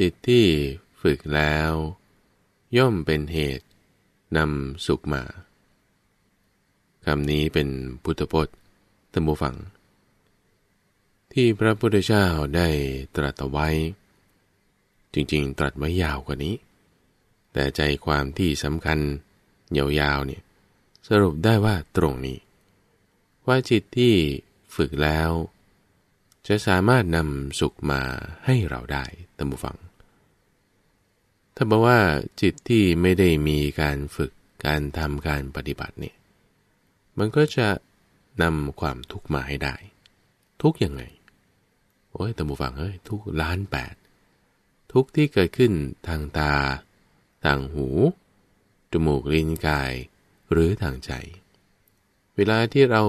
จิตที่ฝึกแล้ว ย่อมเป็นเหตุ นำสุขมา คำนี้เป็นพุทธพจน์ตัมบูฟัง ที่พระพุทธเจ้าได้ตรัสไว้ จริงๆตรัสไว้ยาวกว่านี้ แต่ใจความที่สำคัญยาวๆเนี่ยสรุปได้ว่าตรงนี้ ว่าจิตที่ฝึกแล้ว จะสามารถนำสุขมาให้เราได้ตัมบูฟังถ้าบอกว่าจิตที่ไม่ได้มีการฝึกการทำการปฏิบัติเนี่ยมันก็จะนำความทุกข์มาให้ได้ ทุกอย่างไงโอ้ยตมบูฟังเฮ้ยทุกล้านแปด ทุกที่เกิดขึ้นทางตา ทางหู จมูกลิ้นกายหรือทางใจ เวลาที่เรา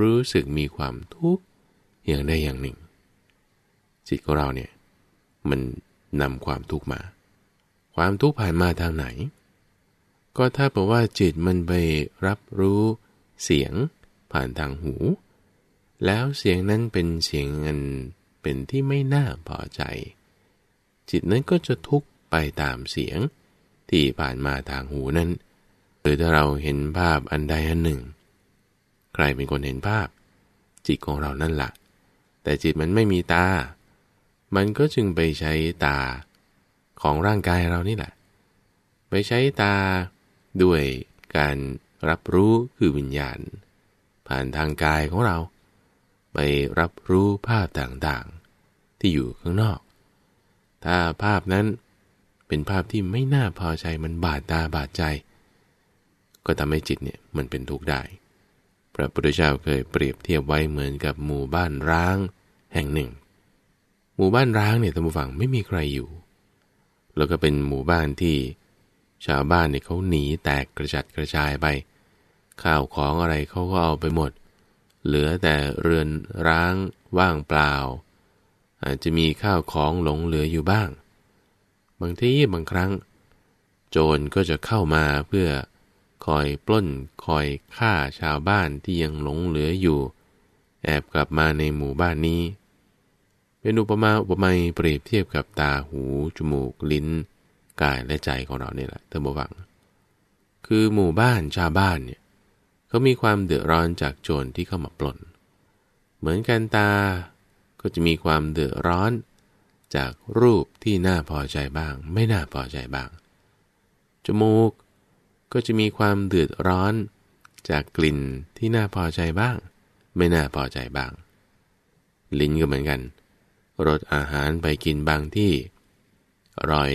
รู้สึกมีความทุกข์อย่างใดอย่างหนึ่ง จิตของเราเนี่ย มันนำความทุกข์มาความทุกข์ผ่านมาทางไหน ก็ถ้าบอกว่าจิตมันไปรับรู้เสียงผ่านทางหู แล้วเสียงนั้นเป็นเสียงอันเป็นที่ไม่น่าพอใจ จิตนั้นก็จะทุกข์ไปตามเสียงที่ผ่านมาทางหูนั้น หรือถ้าเราเห็นภาพอันใดอันหนึ่ง ใครเป็นคนเห็นภาพ จิตของเรานั่นละ่ะ แต่จิตมันไม่มีตา มันก็จึงไปใช้ตาของร่างกายเรานี่แหละไปใช้ตาด้วยการรับรู้คือวิญญาณ ผ่านทางกายของเรา ไปรับรู้ภาพต่างๆที่อยู่ข้างนอก ถ้าภาพนั้นเป็นภาพที่ไม่น่าพอใจมันบาดตาบาดใจ ก็ทำให้จิตเนี่ยมันเป็นทุกข์ได้พระพุทธเจ้าเคยเปรียบเทียบไว้เหมือนกับหมู่บ้านร้างแห่งหนึ่ง หมู่บ้านร้างเนี่ยท่านผู้ฟังไม่มีใครอยู่แล้วก็เป็นหมู่บ้านที่ชาวบ้านเนี่ยเขาหนีแตกกระจัดกระจายไป ข้าวของอะไรเขาก็เอาไปหมด เหลือแต่เรือนร้างว่างเปล่า อาจจะมีข้าวของหลงเหลืออยู่บ้าง บางทีบางครั้ง โจรก็จะเข้ามาเพื่อคอยปล้นคอยฆ่าชาวบ้านที่ยังหลงเหลืออยู่ แอบกลับมาในหมู่บ้านนี้เป็นอุปมาอุปไมยเปรียบเทียบกับตาหูจมูกลิ้น กายและใจของเราเนี่ยแหละเติมบวัง คือหมู่บ้านชาวบ้านเนี่ยเขามีความเดือดร้อนจากโจรที่เข้ามาปล้นเหมือนกันตาก็จะมีความเดือดร้อนจากรูปที่น่าพอใจบ้าง ไม่น่าพอใจบ้าง จมูกก็จะมีความเดือดร้อนจากกลิ่นที่น่าพอใจบ้าง ไม่น่าพอใจบ้าง ลิ้นก็เหมือนกันรสอาหารไปกินบางที่ อร่อย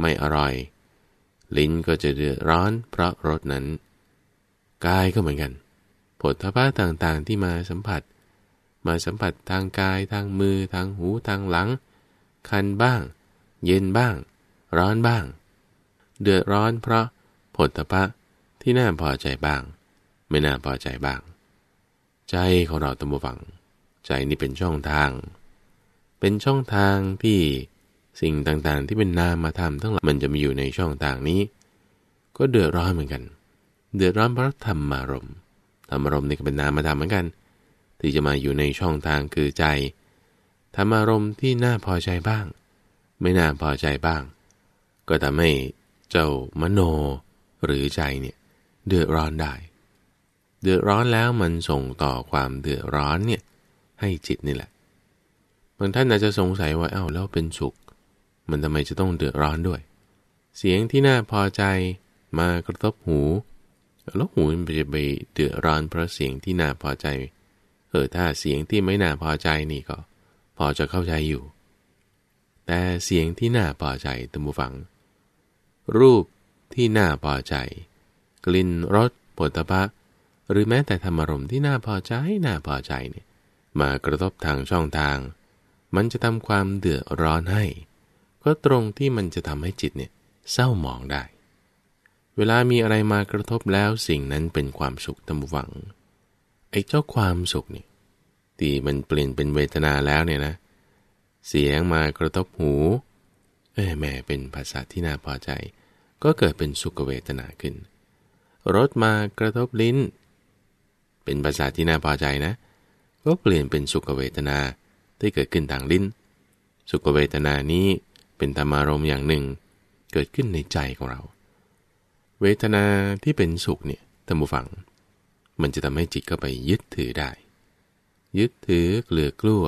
ไม่อร่อย ลิ้นก็จะเดือดร้อนเพราะรสนั้นกายก็เหมือนกันผลทพะต่างๆที่มาสัมผัส มาสัมผัสทางกายทางมือ ทางหูทางหลัง คันบ้าง เย็นบ้าง ร้อนบ้าง เดือดร้อนเพราะผลทพะที่น่าพอใจบ้าง ไม่น่าพอใจบ้าง ใจของเราตั้งบวัง ใจนี่เป็นช่องทางเป็นช่องทางที่สิ่งต่างๆที่เป็นนามมาทำทั้งหลายมันจะมีอยู่ในช่องทางนี้ ก็เดือดร้อนเหมือนกัน เดือดร้อนเพราะธรรมารมณ์ธรรมารมณ์นี่ก็เป็นนามมาทำเหมือนกัน ที่จะมาอยู่ในช่องทางคือใจ ธรรมารมณ์ที่น่าพอใจบ้าง ไม่น่าพอใจบ้าง ก็ทำให้เจ้ามโน หรือใจเนี่ยเดือดร้อนได้ เดือดร้อนแล้วมันส่งต่อความเดือดร้อนเนี่ยให้จิตนี่แหละบางท่านอาจจะสงสัยว่า เอ้า แล้วเป็นสุขมันทำไมจะต้องเดือดร้อนด้วย เสียงที่น่าพอใจ มากระทบหู แล้วหูมันจะไปเดือดร้อนเพราะเสียงที่น่าพอใจ เออ ถ้าเสียงที่ไม่น่าพอใจนี่ก็ พอจะเข้าใจอยู่ แต่เสียงที่น่าพอใจตัมบูฟัง รูปที่น่าพอใจ กลิ่นรสปลดตะหรือแม้แต่ธรรมารมที่น่าพอใจ น่าพอใจเนี่ยมากระทบทางช่องทางมันจะทำความเดือดร้อนให้ ก็ตรงที่มันจะทำให้จิตเนี่ยเศร้าหมองได้ เวลามีอะไรมากระทบแล้วสิ่งนั้นเป็นความสุขตำหวังไอ้เจ้าความสุขเนี่ย ที่มันเปลี่ยนเป็นเวทนาแล้วเนี่ยนะ เสียงมากระทบหู เอ้แม่เป็นภาษาที่น่าพอใจ ก็เกิดเป็นสุขเวทนาขึ้นรถมากระทบลิ้น เป็นภาษาที่น่าพอใจนะก็เปลี่ยนเป็นสุขเวทนาที่เกิดขึ้นทางลิ้น สุขเวทนานี้เป็นธรรมารมอย่างหนึ่งเกิดขึ้นในใจของเรา เวทนาที่เป็นสุขเนี่ยท่านผู้ฟัง มันจะทำให้จิตเข้าไปยึดถือได้ ยึดถือเกลือกลั้ว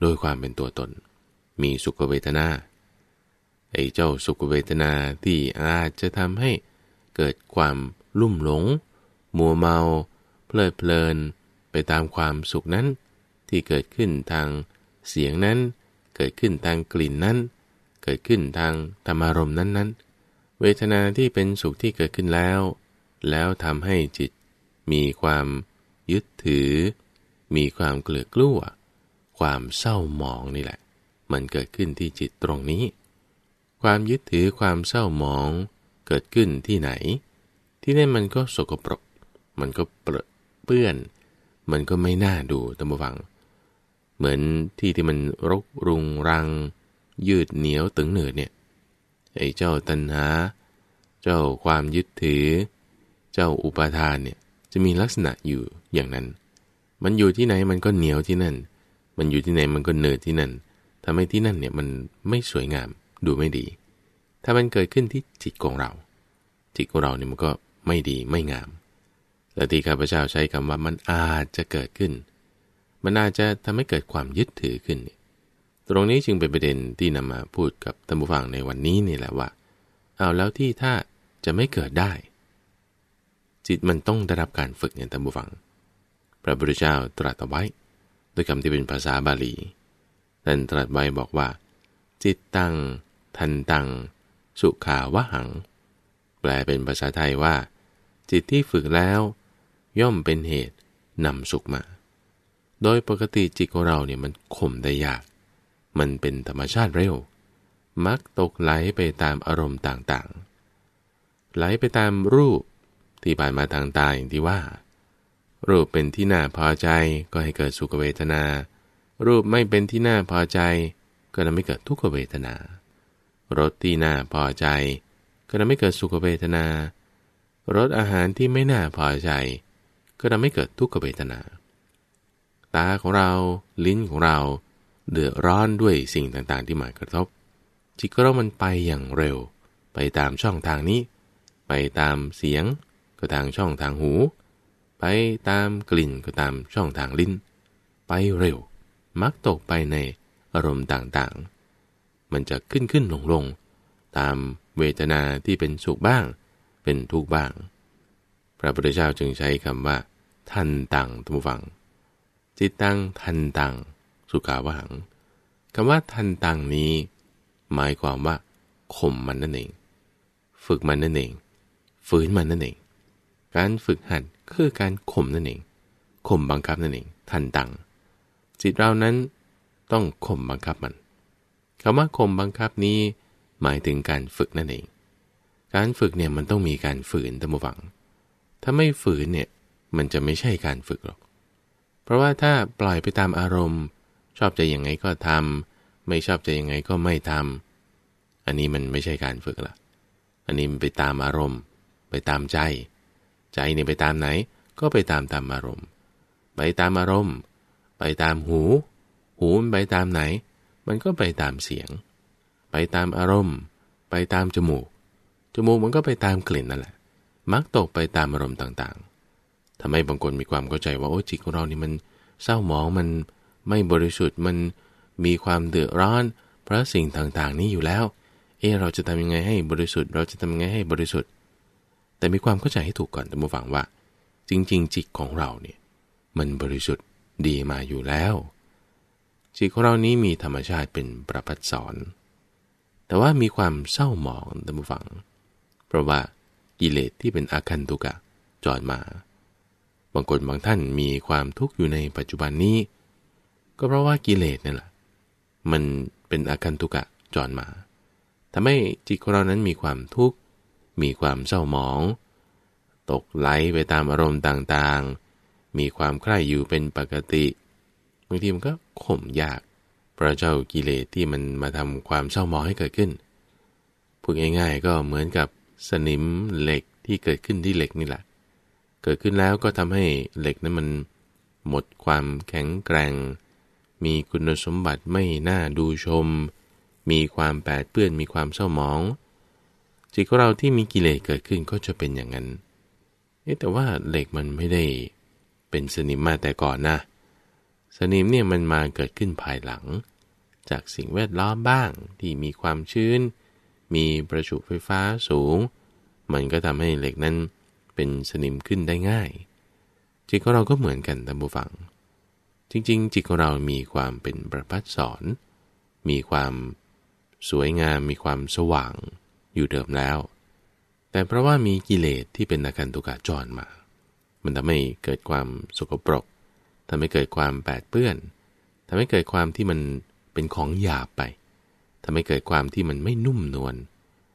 โดยความเป็นตัวตน มีสุขเวทนา ไอ้เจ้าสุขเวทนาที่อาจจะทำให้เกิดความลุ่มหลงมัวเมา เพลิดเพลิน ไปตามความสุขนั้นที่เกิดขึ้นทางเสียงนั้นเกิดขึ้นทางกลิ่นนั้น เกิดขึ้นทางธรรมารมณ์นั้นๆ เวทนาที่เป็นสุขที่เกิดขึ้นแล้ว แล้วทำให้จิตมีความยึดถือ มีความเกลือกลัวความเศร้าหมองนี่แหละ มันเกิดขึ้นที่จิตตรงนี้ ความยึดถือความเศร้าหมอง เกิดขึ้นที่ไหน ที่นั่นมันก็สกปรก มันก็เปื้อน มันก็ไม่น่าดูตั้งบังเหมือนที่ที่มันรกรุงรัง ยืดเหนียวตึงเหนือเนี่ยไอ้เจ้าตัณหา เจ้าความยึดถือ เจ้าอุปาทานเนี่ยจะมีลักษณะอยู่อย่างนั้น มันอยู่ที่ไหนมันก็เหนียวที่นั่น มันอยู่ที่ไหนมันก็เนืดที่นั่น ทำให้ที่นั่นเนี่ยมันไม่สวยงามดูไม่ดี ถ้ามันเกิดขึ้นที่จิตของเรา จิตของเราเนี่ยมันก็ไม่ดีไม่งามและที่ข้าพเจ้าใช้คำว่ามันอาจจะเกิดขึ้นมันอาจจะทำให้เกิดความยึดถือขึ้นตรงนี้จึงเป็นประเด็นที่นำมาพูดกับท่านผู้ฟังในวันนี้นี่แหละว่า เอาแล้วที่ถ้าจะไม่เกิดได้ จิตมันต้องได้รับการฝึกเนี่ยท่านผู้ฟัง พระพุทธเจ้าตรัสไว้ ด้วยคำที่เป็นภาษาบาลี ท่านตรัสไว้บอกว่า จิตตัง ทันตัง สุขาวหัง แปลเป็นภาษาไทยว่า จิตที่ฝึกแล้ว ย่อมเป็นเหตุนำสุขมาโดยปกติจิตของเราเนี่ยมันข่มได้ยาก มันเป็นธรรมชาติเร็ว มักตกไหลไปตามอารมณ์ต่างๆ ไหลไปตามรูปที่ผ่านมาทางตาอย่างที่ว่า รูปเป็นที่น่าพอใจก็ให้เกิดสุขเวทนา รูปไม่เป็นที่น่าพอใจ ก็จะไม่เกิดทุกขเวทนา รสที่น่าพอใจ ก็จะไม่เกิดสุขเวทนา รสอาหารที่ไม่น่าพอใจ ก็จะไม่เกิดทุกขเวทนาตาของเราลิ้นของเราเดือดร้อนด้วยสิ่งต่างๆ ที่มากระทบ จิตก็รมันไปอย่างเร็วไปตามช่องทางนี้ ไปตามเสียงก็ทางช่องทางหู ไปตามกลิ่นก็ตามช่องทางลิ้นไปเร็วมักตกไปในอารมณ์ต่างๆ มันจะขึ้นขึ้นลงลงตามเวทนาที่เป็นสุขบ้างเป็นทุกข์บ้าง พระพุทธเจ้าจึงใช้คำว่า ท่านต่างทุกฝังจิตตังทันตังสุขาวหังคำว่าทันตังนี้ หมายความว่าข่มมันนั่นเองฝึกมันนั่นเองฝืนมันนั่นเองการฝึกหัดคือการข่มนั่นเองข่มบังคับนั่นเอง ทันตังจิตเรานั้นต้องข่มบังคับมันคำว่าข่มบังคับนี้หมายถึงการฝึกนั่นเอง การฝึกเนี่ยมันต้องมีการฝืนตะมวัง ถ้าไม่ฝืนเนี่ยมันจะไม่ใช่การฝึกหรอกเพราะว่าถ้าปล่อยไปตามอารมณ์ ชอบใจยังไงก็ทำไม่ชอบใจยังไงก็ไม่ทำอันนี้มันไม่ใช่การฝึกละอันนี้มันไปตามอารมณ์ ไปตามใจ ใจเนี่ยไปตามไหน ก็ไปตามตามอารมณ์ไปตามอารมณ์ ไปตามหู หู มันไปตามไหน มันก็ไปตามเสียง ไปตามอารมณ์ ไปตามจมูกจมูกมันก็ไปตามกลิ่นนั่นแหละ มักตกไปตามอารมณ์ต่างๆทำให้บางคนมีความเข้าใจว่าโอ้จิตของเรานี่มันเศร้าหมองมัน ไม่บริสุทธิ์มันมีความเดือดร้อน เพราะสิ่งต่างๆนี้อยู่แล้ว เออเราจะทำยังไงให้บริสุทธิ์เราจะทำยังไงให้บริสุทธิ์ แต่มีความเข้าใจให้ถูกก่อนแต่มาฟังว่า จริง ๆ จิตของเราเนี่ย มันบริสุทธิ์ดีมาอยู่แล้ว จิตของเรานี้มีธรรมชาติเป็นประพัดสอนแต่ว่ามีความเศร้าหมองแต่มาฟัง เพราะว่ากิเลสที่เป็นอาคันตุกะจอดมาบางคนบางท่านมีความทุกข์อยู่ในปัจจุบันนี้ ก็เพราะว่ากิเลสนี่แหละมันเป็นอาการทุกข์จอนมาทำให้จิตของเรานั้นมีความทุกข์มีความเศร้าหมอง ตกไหลไปตามอารมณ์ต่าง ๆ มีความใคร่อยู่เป็นปกติบางทีมันก็ข่มยากเพราะเจ้ากิเลสที่มันมาทำความเศร้าหมองให้เกิดขึ้นพูดง่ายๆก็เหมือนกับสนิมเหล็กที่เกิดขึ้นที่เหล็กนี่แหละเกิดขึ้นแล้วก็ทำให้เหล็กนั้นมัน หมดความแข็งแกร่ง มีคุณสมบัติไม่น่าดูชม มีความแปดเปื้อน มีความเศร้าหมอง จิตของเราที่มีกิเลสเกิดขึ้นก็จะเป็นอย่างนั้น แต่ว่าเหล็กมันไม่ได้เป็นสนิมมาแต่ก่อนนะ สนิมเนี่ยมันมาเกิดขึ้นภายหลัง จากสิ่งแวดล้อมบ้างที่มีความชื้น มีประจุไฟฟ้าสูง มันก็ทำให้เหล็กนั้นเป็นสนิมขึ้นได้ง่าย จิตของเราก็เหมือนกันตามบูฟัง จริง ๆ จิตของเรามีความเป็นประพัดสอน มีความสวยงาม มีความสว่างอยู่เดิมแล้ว แต่เพราะว่ามีกิเลสที่เป็นอาการตุกะจรมา มันทำให้เกิดความสกปรกทำให้เกิดความแปดเปื้อน ทำให้เกิดความที่มันเป็นของหยาบไป ทำให้เกิดความที่มันไม่นุ่มนวล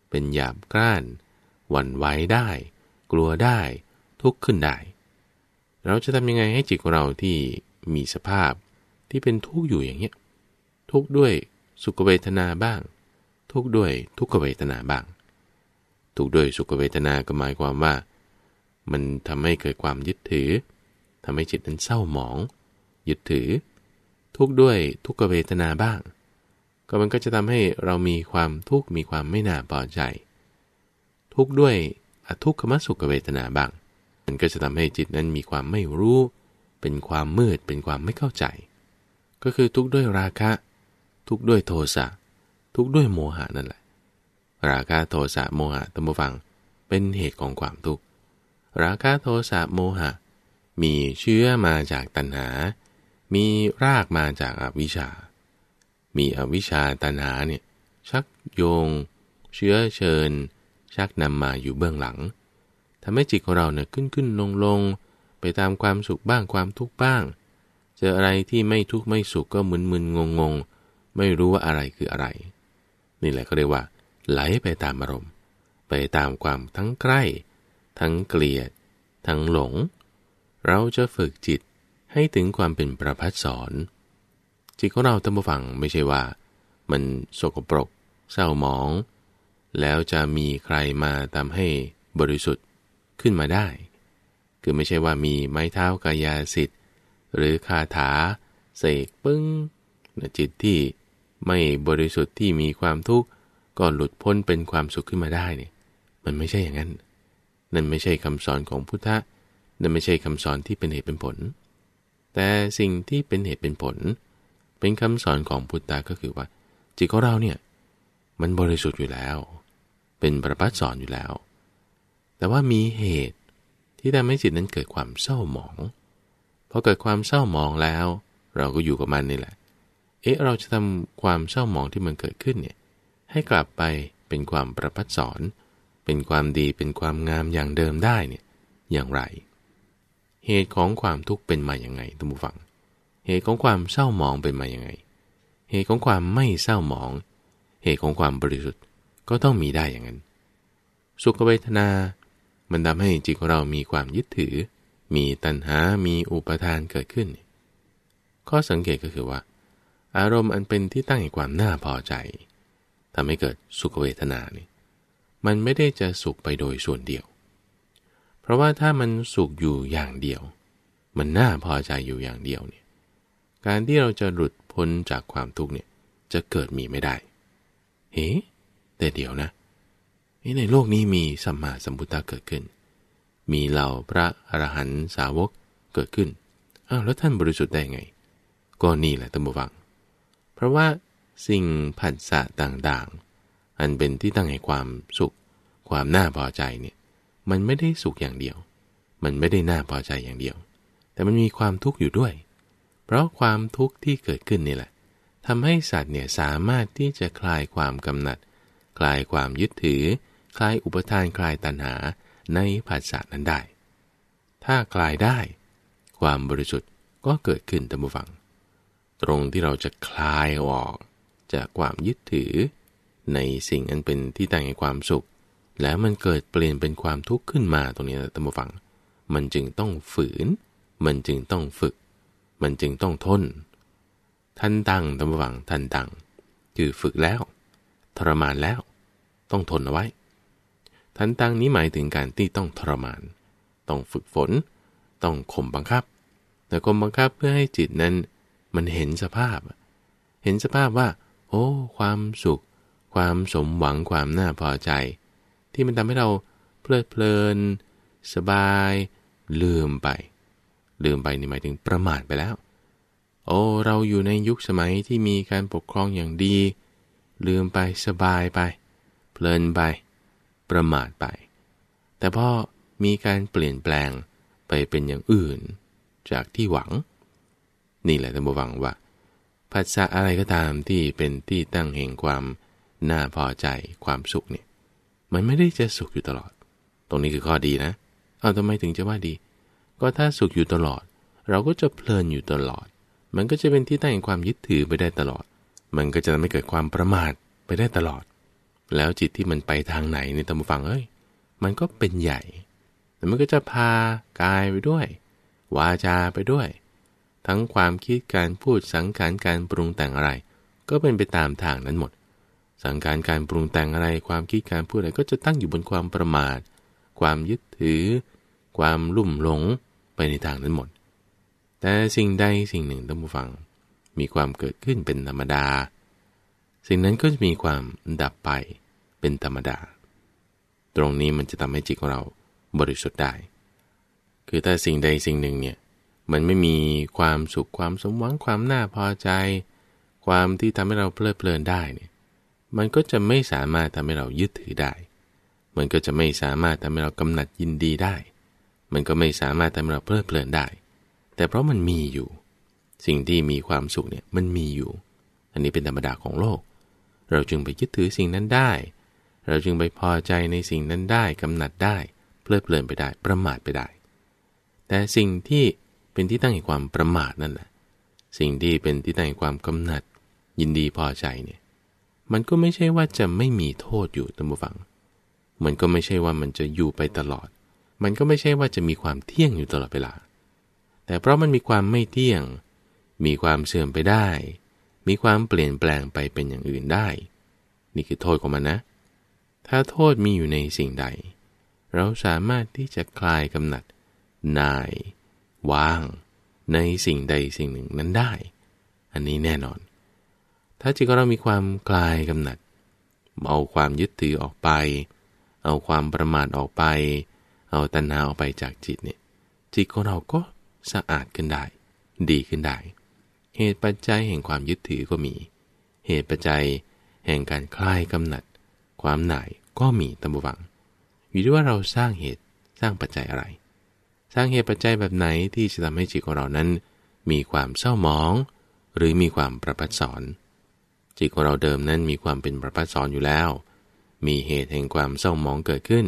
เป็นหยาบกร้าน หวั่นไหวได้กลัวได้ทุกข์ขึ้นได้ เราจะทำยังไงให้จิตของเราที่มีสภาพที่เป็นทุกข์อยู่อย่างเนี้ยทุกข์ด้วยสุขเวทนาบ้าง ทุกข์ด้วยทุกขเวทนาบ้าง ทุกข์ด้วยสุขเวทนา ก็หมายความว่า มันทำให้เกิดความยึดถือ ทำให้จิตนั้นเศร้าหมองยึดถือ ทุกข์ด้วยทุกขเวทนาบ้าง ก็มันก็จะทำให้เรามีความทุกข์มีความไม่น่าพอใจ ทุกข์ด้วยอทุกขมสุขเวทนาบ้างมันก็จะทำให้จิตนั้นมีความไม่รู้เป็นความมืดเป็นความไม่เข้าใจ ก็คือทุกข์ด้วยราคะ ทุกข์ด้วยโทสะทุกข์ด้วยโมหะนั่นแหละ ราคะโทสะโมหะตัมบูฟังเป็นเหตุของความทุกข์ราคะโทสะโมหะ มีเชื้อมาจากตัณหา มีรากมาจากอวิชชา มีอวิชชาตัณหาเนี่ยชักโยงเชื้อเชิญชักนำมาอยู่เบื้องหลังทำให้จิตของเราเนี่ยขึ้นขึ้นลงลงไปตามความสุขบ้างความทุกข์บ้าง เจออะไรที่ไม่ทุกข์ไม่สุขก็มึนมึนงงงงไม่รู้ว่าอะไรคืออะไร นี่แหละก็เรียกว่า ไหลไปตามอารมณ์ ไปตามความทั้งใกล้ ทั้งเกลียด ทั้งหลง เราจะฝึกจิตให้ถึงความเป็นประพัดสอนจิตของเราตั้งฟังไม่ใช่ว่า มันสกปรก เศร้าหมองแล้วจะมีใครมาทำให้บริสุทธิ์ขึ้นมาได้ คือไม่ใช่ว่ามีไม้เท้ากายาสิทธิ์หรือคาถาเสกปึ้งจิตที่ไม่บริสุทธิ์ที่มีความทุกข์ก็หลุดพ้นเป็นความสุขขึ้นมาได้เนี่ย มันไม่ใช่อย่างนั้น นั่นไม่ใช่คำสอนของพุทธะ นั่นไม่ใช่คำสอนที่เป็นเหตุเป็นผล แต่สิ่งที่เป็นเหตุเป็นผล เป็นคำสอนของพุทธะก็คือว่า จิตของเราเนี่ย มันบริสุทธิ์อยู่แล้วเป็นประพัดสอนอยู่แล้ว แต่ว่ามีเหตุที่ทำให้จิตนั้นเกิดความเศร้าหมอง พอเกิดความเศร้าหมองแล้ว เราก็อยู่กับมันนี่แหละ เอ๊ะ เราจะทำความเศร้าหมองที่มันเกิดขึ้นเนี่ย ให้กลับไปเป็นความประพัดสอน เป็นความดี เป็นความงามอย่างเดิมได้เนี่ย อย่างไร เหตุของความทุกข์เป็นมาอย่างไงทุกผู้ฟัง เหตุของความเศร้าหมองเป็นมาอย่างไง เหตุของความไม่เศร้าหมอง เหตุของความบริสุทธิ์ก็ต้องมีได้อย่างนั้น สุขเวทนา มันทำให้จิตของเรามีความยึดถือ มีตัณหามีอุปทานเกิดขึ้น ข้อสังเกตก็คือว่า อารมณ์อันเป็นที่ตั้งแห่งความน่าพอใจทำให้เกิดสุขเวทนานี่มันไม่ได้จะสุขไปโดยส่วนเดียว เพราะว่าถ้ามันสุขอยู่อย่างเดียว มันน่าพอใจอยู่อย่างเดียวเนี่ย การที่เราจะหลุดพ้นจากความทุกข์เนี่ย จะเกิดมีไม่ได้ เฮ้แต่เดียวนะ ในโลกนี้มีสัมมาสัมพุทธะเกิดขึ้น มีเหล่าพระอรหันตสาวกเกิดขึ้นอ้าวแล้วท่านบริสุทธิ์ได้ไง ก็นี่แหละตัมบวัง เพราะว่าสิ่งผัสสะต่างๆ อันเป็นที่ตั้งให้ความสุข ความน่าพอใจเนี่ย มันไม่ได้สุขอย่างเดียว มันไม่ได้น่าพอใจอย่างเดียว แต่มันมีความทุกข์อยู่ด้วย เพราะความทุกข์ที่เกิดขึ้นนี่แหละทำให้สัตว์เนี่ยสามารถที่จะคลายความกำหนัดคลายความยึดถือ คลายอุปทาน คลายตัณหาในภาษานั้นได้ ถ้าคลายได้ ความบริสุทธิ์ก็เกิดขึ้นตามฝัง ตรงที่เราจะคลายออกจากความยึดถือ ในสิ่งอันเป็นที่ตั้งแห่งความสุข แล้วมันเกิดเปลี่ยนเป็นความทุกข์ขึ้นมาตรงนี้ตามฝัง มันจึงต้องฝืน มันจึงต้องฝึก มันจึงต้องทน ท่านตังตามฝังท่านตัง คือฝึกแล้วทรมานแล้วต้องทนเอาไว้ ทันตังนี้หมายถึงการที่ต้องทรมาน ต้องฝึกฝน ต้องข่มบังคับ แต่ข่มบังคับเพื่อให้จิตนั้น มันเห็นสภาพ เห็นสภาพว่า โอ้ ความสุข ความสมหวังความน่าพอใจ ที่มันทำให้เราเพลิดเพลิน สบาย ลืมไป ลืมไปนี่หมายถึงประมาทไปแล้ว โอ้เราอยู่ในยุคสมัยที่มีการปกครองอย่างดีลืมไปสบายไป เพลินไป ประมาทไป แต่พอมีการเปลี่ยนแปลงไปเป็นอย่างอื่น จากที่หวัง นี่แหละท่านบวังว่าภาษาอะไรก็ตามที่เป็นที่ตั้งแห่งความน่าพอใจความสุขเนี่ย มันไม่ได้จะสุขอยู่ตลอด ตรงนี้คือข้อดีนะเอาทำไมถึงจะว่าดี ก็ถ้าสุขอยู่ตลอด เราก็จะเพลินอยู่ตลอด มันก็จะเป็นที่ตั้งแห่งความยึดถือไปได้ตลอดมันก็จะทำให้เกิดความประมาทไปได้ตลอด แล้วจิตที่มันไปทางไหนในตามฟัง เอ้ย มันก็เป็นใหญ่ แต่มันก็จะพากายไปด้วย วาจาไปด้วย ทั้งความคิดการพูดสังขารการปรุงแต่งอะไร ก็เป็นไปตามทางนั้นหมด สังขารการปรุงแต่งอะไร ความคิดการพูดอะไรก็จะตั้งอยู่บนความประมาท ความยึดถือ ความลุ่มหลงไปในทางนั้นหมด แต่สิ่งใดสิ่งหนึ่งต้องผูฟังมีความเกิดขึ้นเป็นธรรมดา สิ่งนั้นก็จะมีความดับไปเป็นธรรมดา ตรงนี้มันจะทำให้จิตของเราบริสุทธิ์ได้ คือถ้าสิ่งใดสิ่งหนึ่งเนี่ย มันไม่มีความสุขความสมหวังความน่าพอใจ ความที่ทำให้เราเพลิดเพลินได้เนี่ย มันก็จะไม่สามารถทำให้เรายึดถือได้มันก็จะไม่สามารถทำให้เรากำหนัดยินดีได้ มันก็ไม่สามารถทำให้เราเพลิดเพลินได้ แต่เพราะมันมีอยู่สิ่งที่มีความสุขเนี่ยมันมีอยู่ อันนี้เป็นธรรมดาของโลก เราจึงไปยึดถือสิ่งนั้นได้ เราจึงไปพอใจในสิ่งนั้นได้ กำหนัดได้ เพลิดเพลินไปได้ ประมาทไปได้ แต่สิ่งที่เป็นที่ตั้งแห่งความประมาทนั่นแหละสิ่งที่เป็นที่ตั้งแห่งความกำหนัด ยินดีพอใจเนี่ย มันก็ไม่ใช่ว่าจะไม่มีโทษอยู่ตั้งบูฟัง มันก็ไม่ใช่ว่ามันจะอยู่ไปตลอด มันก็ไม่ใช่ว่าจะมีความเที่ยงอยู่ตลอดเวลา แต่เพราะมันมีความไม่เที่ยงมีความเสื่อมไปได้ มีความเปลี่ยนแปลงไปเป็นอย่างอื่นได้ นี่คือโทษของมันนะ ถ้าโทษมีอยู่ในสิ่งใด เราสามารถที่จะคลายกำหนัดนายวาง ในสิ่งใดสิ่งหนึ่งนั้นได้ อันนี้แน่นอน ถ้าจิตของเรามีความคลายกำหนัด เอาความยึดถือออกไป เอาความประมาทออกไป เอาตัณหาออกไปจากจิตเนี่ยจิตของเราก็สะอาดขึ้นได้ ดีขึ้นได้เหตุปัจจัยแห่งความยึดถือก็มี เหตุปัจจัยแห่งการคลายกำหนัด ความหน่ายก็มีตมบวังอยู่ที่ว่าเราสร้างเหตุสร้างปัจจัยอะไร สร้างเหตุปัจจัยแบบไหนที่จะทำให้จิตของเรานั้น มีความเศร้าหมอง หรือมีความประพัดสอน จิตของเราเดิมนั้นมีความเป็นประพัดสอนอยู่แล้ว มีเหตุแห่งความเศร้าหมองเกิดขึ้น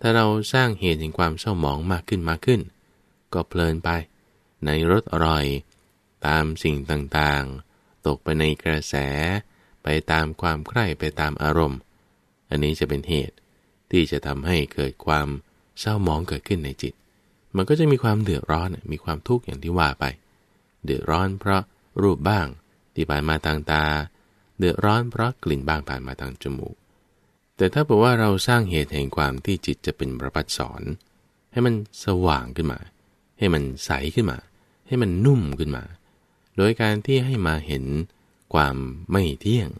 ถ้าเราสร้างเหตุแห่งความเศร้าหมองมากขึ้นมากขึ้น ก็เพลินไป ในรสอร่อยตามสิ่งต่างๆ ตกไปในกระแสไปตามความใคร่ไปตามอารมณ์ อันนี้จะเป็นเหตุที่จะทำให้เกิดความเศร้าหมองเกิดขึ้นในจิต มันก็จะมีความเดือดร้อนมีความทุกข์อย่างที่ว่าไป เดือดร้อนเพราะรูปบ้างที่ผ่านมาทางตา เดือดร้อนเพราะกลิ่นบ้างผ่านมาทางจมูก แต่ถ้าบอกว่าเราสร้างเหตุแห่งความที่จิตจะเป็นประพัดสอน ให้มันสว่างขึ้นมา ให้มันใสขึ้นมา ให้มันนุ่มขึ้นมาโดยการที่ให้มาเห็นความไม่เที่ยง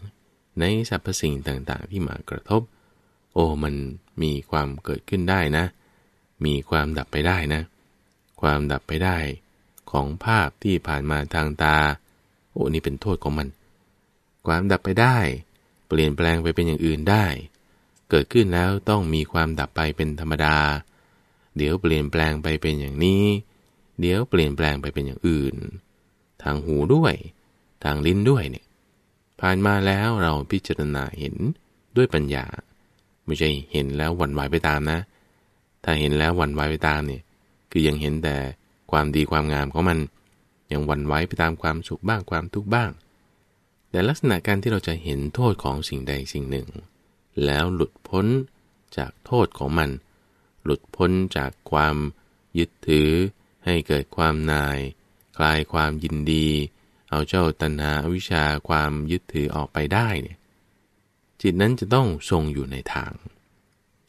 ในสรรพสิ่งต่างๆ ที่มากระทบ โอ้มันมีความเกิดขึ้นได้นะ มีความดับไปได้นะ ความดับไปได้ของภาพที่ผ่านมาทางตา โอ้นี่เป็นโทษของมัน ความดับไปได้ เปลี่ยนแปลงไปเป็นอย่างอื่นได้ เกิดขึ้นแล้วต้องมีความดับไปเป็นธรรมดา เดี๋ยวเปลี่ยนแปลงไปเป็นอย่างนี้ เดี๋ยวเปลี่ยนแปลงไปเป็นอย่างอื่นทาง หูด้วยทางลิ้นด้วยเนี่ยผ่านมาแล้วเราพิจารณาเห็นด้วยปัญญา ไม่ใช่เห็นแล้วหวั่นไหวไปตามนะ ถ้าเห็นแล้วหวั่นไหวไปตามเนี่ยคือยังเห็นแต่ความดีความงามของมันยังหวั่นไหวไปตามความสุขบ้างความทุกข์บ้าง แต่ลักษณะการที่เราจะเห็นโทษของสิ่งใดสิ่งหนึ่ง แล้วหลุดพ้นจากโทษของมัน หลุดพ้นจากความยึดถือให้เกิดความนายคลายความยินดี เอาเจ้าตัณหาวิชาความยึดถือออกไปได้เนี่ย จิตนั้นจะต้องทรงอยู่ในทาง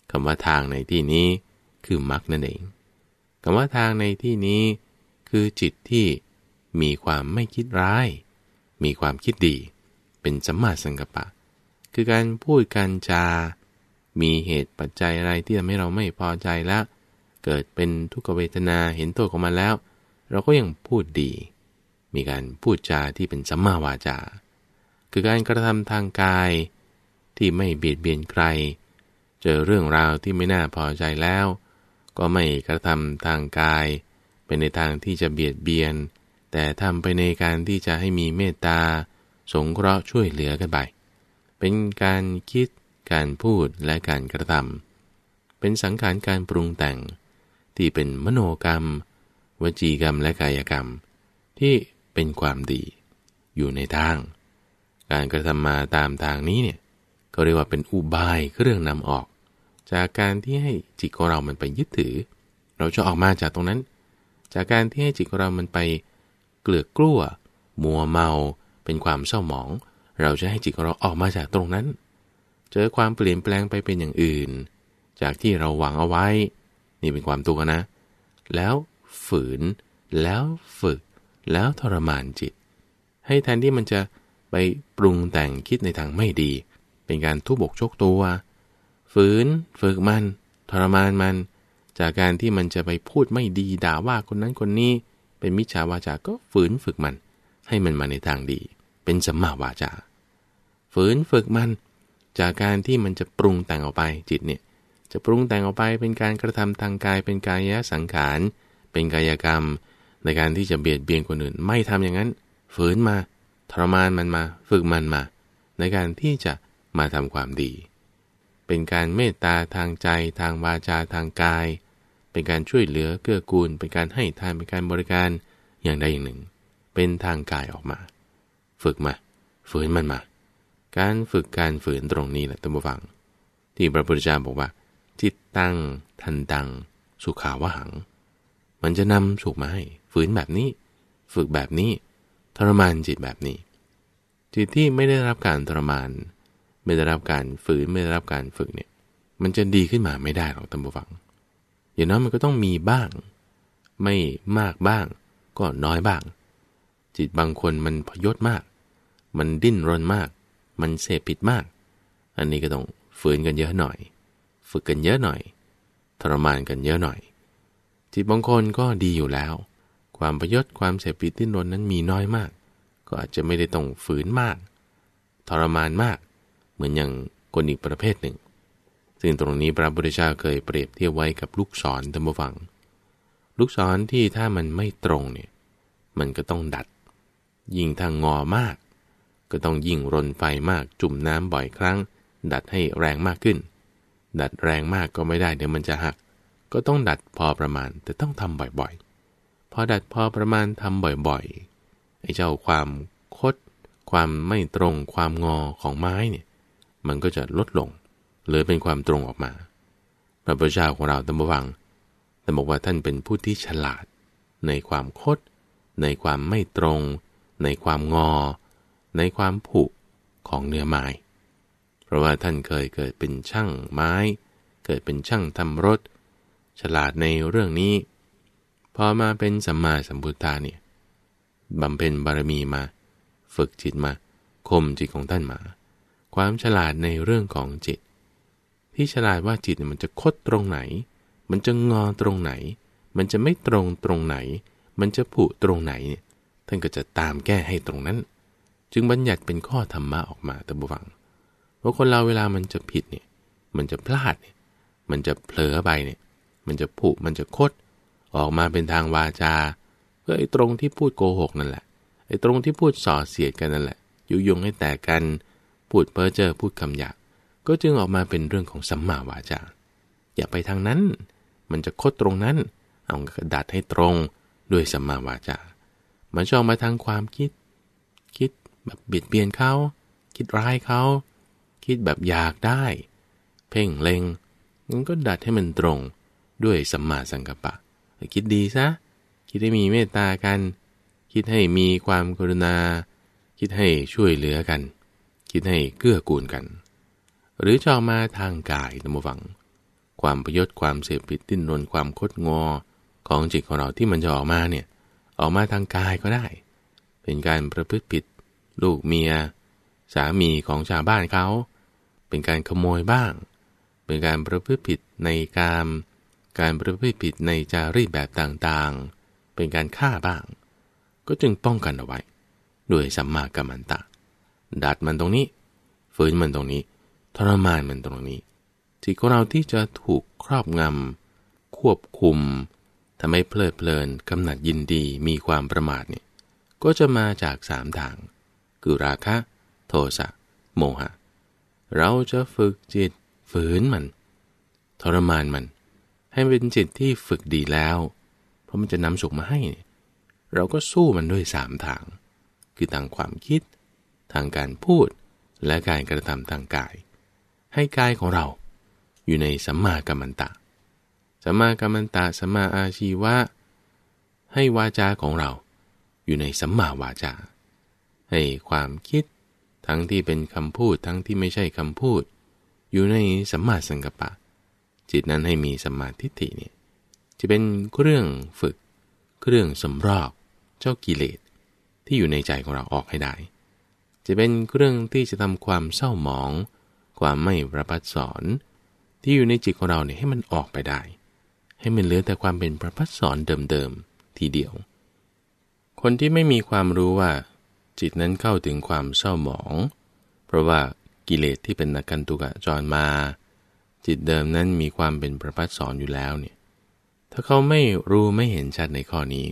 คำว่าทางในที่นี้คือมรรคนั่นเองคำว่าทางในที่นี้คือจิตที่มีความไม่คิดร้าย มีความคิดดี เป็นสัมมาสังกัปปะ คือการพูดการจา มีเหตุปัจจัยอะไร ที่ทำให้เราไม่พอใจแล้ว เกิดเป็นทุกขเวทนาเห็นโทษของมันแล้วเราก็ยังพูดดี มีการพูดจาที่เป็นสัมมาวาจา คือการกระทำทางกายที่ไม่เบียดเบียนใคร เจอเรื่องราวที่ไม่น่าพอใจแล้ว ก็ไม่กระทำทางกาย เป็นในทางที่จะเบียดเบียน แต่ทำไปในการที่จะให้มีเมตตา สงเคราะห์ช่วยเหลือกันไป เป็นการคิด การพูด และการกระทำ เป็นสังขารการปรุงแต่งที่เป็นมโนกรรมวจีกรรมและกายกรรม ที่เป็นความดีอยู่ในทาง การกระทำมาตามทางนี้เนี่ยก็เรียกว่าเป็นอุบายเครื่องนำออก จากการที่ให้จิตของเรา มันไปยึดถือ เราจะออกมาจากตรงนั้น จากการที่ให้จิตของเรา มันไปเกลือกกลัวมัวเมา เป็นความเศร้าหมอง เราจะให้จิตของเราออกมาจากตรงนั้น เจอความเปลี่ยนแปลงไปเป็นอย่างอื่น จากที่เราหวังเอาไว้ นี่เป็นความตักนะ แล้วฝืนแล้วฝึก แล้วทรมานจิต ให้แทนที่มันจะไปปรุงแต่งคิดในทางไม่ดี เป็นการทุบบกชกตัว ฝืนฝึกมันทรมานมัน จากการที่มันจะไปพูดไม่ดีด่าว่าคนนั้นคนนี้เป็นมิจฉาวาจา ก็ฝืนฝึกมัน ให้มันมาในทางดี เป็นสัมมาวาจาฝืนฝึกมันจากการที่มันจะปรุงแต่งออกไปจิตเนี่ยจะปรุงแต่งออกไปเป็นการกระทำทางกายเป็นกายะสังขารเป็นกายกรรมในการที่จะเบียดเบียนคนอื่น ไม่ทำอย่างนั้น ฝืนมา ทรมานมันมา ฝึกมันมา ในการที่จะมาทำความดี เป็นการเมตตาทางใจ ทางวาจาทางกาย เป็นการช่วยเหลือเกื้อกูล เป็นการให้ทาน เป็นการบริการอย่างใดอย่างหนึ่ง เป็นทางกายออกมา ฝึกมา ฝืนมันมา การฝึกการฝืนตรงนี้แหละตัมบูฟัง ที่พระพุทธเจ้าบอกว่า จิตตั้ง ทันตัง สุขาวหังมันจะนำสุขมาให้ฝืนแบบนี้ ฝึกแบบนี้ทรมานจิตแบบนี้ จิตที่ไม่ได้รับการทรมานไม่ได้รับการฝืนไม่ได้รับการฝึกเนี่ย มันจะดีขึ้นมาไม่ได้หรอกตั้งบวังอย่างน้อยมันก็ต้องมีบ้าง ไม่มากบ้างก็น้อยบ้าง จิตบางคนมันพยศมาก มันดิ้นรนมาก มันเสพผิดมาก อันนี้ก็ต้องฝืนกันเยอะหน่อย ฝึกกันเยอะหน่อยทรมานกันเยอะหน่อยจิตบางคนก็ดีอยู่แล้ว ความประยศความเสพติดที่นนนั้นมีน้อยมาก ก็อาจจะไม่ได้ต้องฝืนมากทรมานมาก เหมือนอย่างคนอีกประเภทหนึ่ง ซึ่งตรงนี้พระพุทธเจ้าเคยเปรียบเทียบไว้กับลูกศรธรรมวัง ลูกศรที่ถ้ามันไม่ตรงเนี่ย มันก็ต้องดัดยิ่งทางงอมาก ก็ต้องยิ่งรนไฟมาก จุ่มน้ำบ่อยครั้ง ดัดให้แรงมากขึ้น ดัดแรงมากก็ไม่ได้ เดี๋ยวมันจะหักก็ต้องดัดพอประมาณ แต่ต้องทำบ่อยๆ พอดัดพอประมาณทำบ่อยๆ ไอ้เจ้าความคด ความไม่ตรงความงอของไม้เนี่ย มันก็จะลดลงหรือเป็นความตรงออกมา พระพุทธเจ้าของเราตั้งวังแต่บอกว่าท่านเป็นผู้ที่ฉลาด ในความคด ในความไม่ตรง ในความงอ ในความผุของเนื้อไม้ เพราะว่าท่านเคยเกิดเป็นช่างไม้เกิดเป็นช่างทำรถฉลาดในเรื่องนี้พอมาเป็นสัมมาสัมพุทธาเนี่ยบำเพ็ญบารมีมา ฝึกจิตมา คมจิตของท่านมา ความฉลาดในเรื่องของจิต ที่ฉลาดว่าจิตมันจะคดตรงไหน มันจะงอตรงไหน มันจะไม่ตรงตรงไหน มันจะผุตรงไหนเนี่ยท่านก็จะตามแก้ให้ตรงนั้น จึงบัญญัติเป็นข้อธรรมะออกมาตะบวังว่าคนเราเวลามันจะผิดเนี่ย มันจะพลาดเนี่ยมันจะเผลอไปเนี่ยมันจะผุมันจะคดออกมาเป็นทางวาจาก็ไอ้ตรงที่พูดโกหก นั่นแหละไอ้ตรงที่พูดส่อเสียดกันนั่นแหละยุยงให้แตกกันพูดเพ้อเจ้อพูดคำหยาบก็จึงออกมาเป็นเรื่องของสัมมาวาจา อย่าไปทางนั้น มันจะคดตรงนั้นเอากระดาษให้ตรงด้วยสัมมาวาจา มันชอบมาทางความคิด คิดแบบเบียดเบียนเขาคิดร้ายเขาคิดแบบอยากได้ เพ่งเลงมันก็ดัดให้มันตรงด้วยสัมมาสังกัปปะ คิดดีซะ คิดให้มีเมตตากัน คิดให้มีความกรุณา คิดให้ช่วยเหลือกัน คิดให้เกื้อกูลกัน หรือจอมาทางกายนะมวัง ความประยศความเสพติดดิ้นรนความคดงอของจิตของเราที่มันจะออกมาเนี่ยออกมาทางกายก็ได้ เป็นการประพฤติผิด ลูกเมีย สามีของชาวบ้านเขา เป็นการขโมยบ้าง เป็นการประพฤติผิดในการมการประพฤติผิดในจารีตแบบต่างๆ เป็นการฆ่าบ้าง ก็จึงป้องกันเอาไว้ ด้วยสัมมากัมมันตะ ดัดมันตรงนี้ ฝืนมันตรงนี้ ทรมานมันตรงนี้จิตของเราที่จะถูกครอบงำ ควบคุม ทำให้เพลิดเพลิน กำหนัดยินดี มีความประมาทเนี่ย ก็จะมาจากสามทางคือราคะ โทสะ โมหะ เราจะฝึกจิตฝืนมันทรมานมันให้เป็นจิตที่ฝึกดีแล้ว เพราะมันจะนำสุขมาให้ เราก็สู้มันด้วยสามทาง คือทางความคิด ทางการพูดและการกระทำทางกาย ให้กายของเรา อยู่ในสัมมากัมมันตะสัมมากัมมันตะสัมมาอาชีวะให้วาจาของเรา อยู่ในสัมมาวาจา ให้ความคิดทั้งที่เป็นคำพูด ทั้งที่ไม่ใช่คำพูด อยู่ในสัมมาสังกัปปะจิตนั้นให้มีสมาธิิเนี่ยจะเป็นเครื่องฝึกเครื่องสำรอกเจ้ากิเลสที่อยู่ในใจของเราออกให้ได้ จะเป็นเครื่องที่จะทำความเศร้าหมอง ความไม่ประพัดสอน ที่อยู่ในจิตของเราเนี่ยให้มันออกไปได้ ให้มันเหลือแต่ความเป็นประพัดสอนเดิมๆทีเดียว คนที่ไม่มีความรู้ว่า จิตนั้นเข้าถึงความเศร้าหมอง เพราะว่ากิเลสที่เป็นนักกันตุกะจรมาจิตเดิมนั้นมีความเป็นประพัดสอนอยู่แล้วเนี่ยถ้าเขาไม่รู้ไม่เห็นชัดในข้อนี้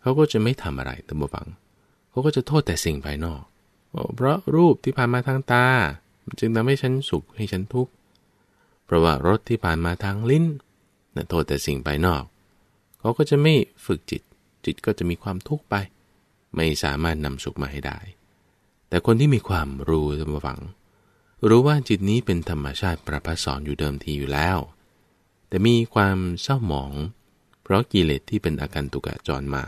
เขาก็จะไม่ทำอะไรตัมบวังเขาก็จะโทษแต่สิ่งภายนอกเพราะรูปที่ผ่านมาทางตาจึงทำให้ฉันสุขให้ฉันทุกข์เพราะว่ารสที่ผ่านมาทางลิ้นนะโทษแต่สิ่งภายนอก เขาก็จะไม่ฝึกจิต จิตก็จะมีความทุกข์ไป ไม่สามารถนำสุขมาให้ได้ แต่คนที่มีความรู้ตัมบวังรู้ว่าจิตนี้เป็นธรรมชาติประพัสสอนอยู่เดิมทีอยู่แล้ว แต่มีความเศร้าหมอง เพราะกิเลสที่เป็นอาการตุกะจรมา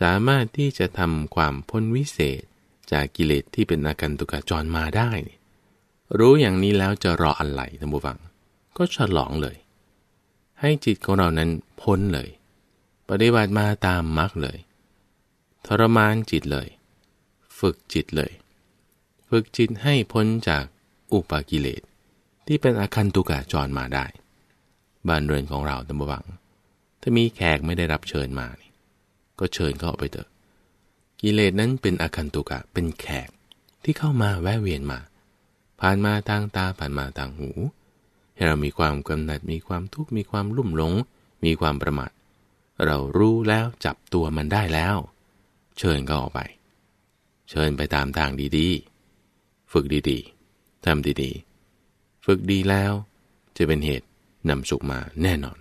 สามารถที่จะทำความพ้นวิเศษจากกิเลสที่เป็นอาการตุกะจรมาได้ รู้อย่างนี้แล้วจะรออะไรท่านผู้ฟัง ก็ฉลองเลย ให้จิตของเรานั้นพ้นเลย ปฏิบัติมาตามมรรคเลย ทรมานจิตเลย ฝึกจิตเลยึกจิตให้พ้นจากอุปากิเลสที่เป็นอาคันตุกะจรมาได้ บ้านเรือนของเราตั้งบัง ถ้ามีแขกไม่ได้รับเชิญมาก็เชิญเขาออกไปเถอะ กิเลสนั้นเป็นอาคันตุกะเป็นแขกที่เข้ามาแวะเวียนมา ผ่านมาทางตาผ่านมาทางหู ให้เรามีความกำหนัดมีความทุกข์มีความลุ่มหลง มีความประมาท เรารู้แล้วจับตัวมันได้แล้ว เชิญก็ออกไป เชิญไปตามทางดี ๆฝึกดีๆ ทำดี ๆ ฝึกดีแล้วจะเป็นเหตุนำสุขมาแน่นอน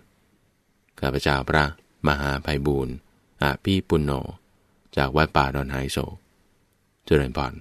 ข้าพเจ้าพระมหาภัยบูรณ์อาพี่ปุณโญจากวัดป่าดอนไฮโซเจริญพร